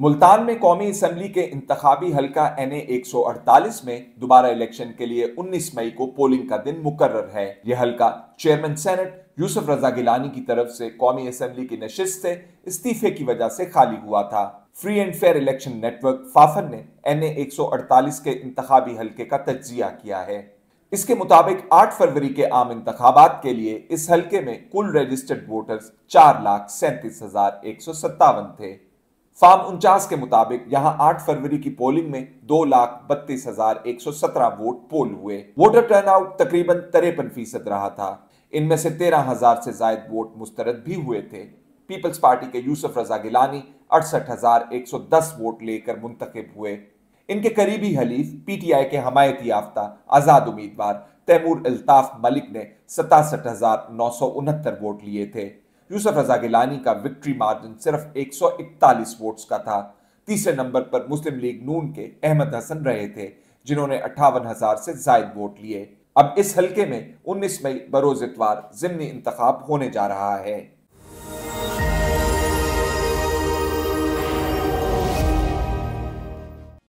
मुल्तान में कौमी असम्बली के इंतबी हल्का एन ए एक सौ अड़तालीस में दोबारा इलेक्शन के लिए उन्नीस मई को पोलिंग का दिन मुकर है यह हल्का चेयरमैन सेनेट यूसुफ रजा गिलानी की तरफ से कौमी असम्बली की नशिस्त से इस्तीफे की वजह से खाली हुआ था free and fair election network FAFEN ने एन ए एक सौ अड़तालीस के इंतबी हल्के का तजिया किया है इसके मुताबिक 8 फरवरी के आम इंतबात के लिए इस हल्के में कुल रजिस्टर्ड वोटर्स चार लाख सैंतीस हजार एक सौ सत्तावन थे फार्म उनचास के मुताबिक यहां 8 फरवरी की पोलिंग में दो लाख बत्तीस हजार एक सौ सत्रह वोट पोल हुए वोटर टर्नआउट तकरीबन तिरपन फीसद रहा था इनमें से तेरह हजार से जायद वोट मुस्तरद भी हुए थे पीपल्स पार्टी के यूसुफ रजा गिलानी अड़सठ हजार एक सौ दस वोट लेकर मुंतखब हुए इनके करीबी हलीफ पीटीआई के हमायती याफ्ता आजाद उम्मीदवार तैमूर अल्ताफ मलिक ने सतासठ हजार नौ सौ उनहत्तर वोट लिए थे यूसुफ रजा गिलानी का विक्ट्री मार्जिन सिर्फ 141 वोट्स का था तीसरे नंबर पर मुस्लिम लीग नून के अहमद हसन रहे थे जिन्होंने अट्ठावन हजार से जायद वोट लिए अब इस हलके में 19 मई बरोज इतवार जिमनी इंतखब होने जा रहा है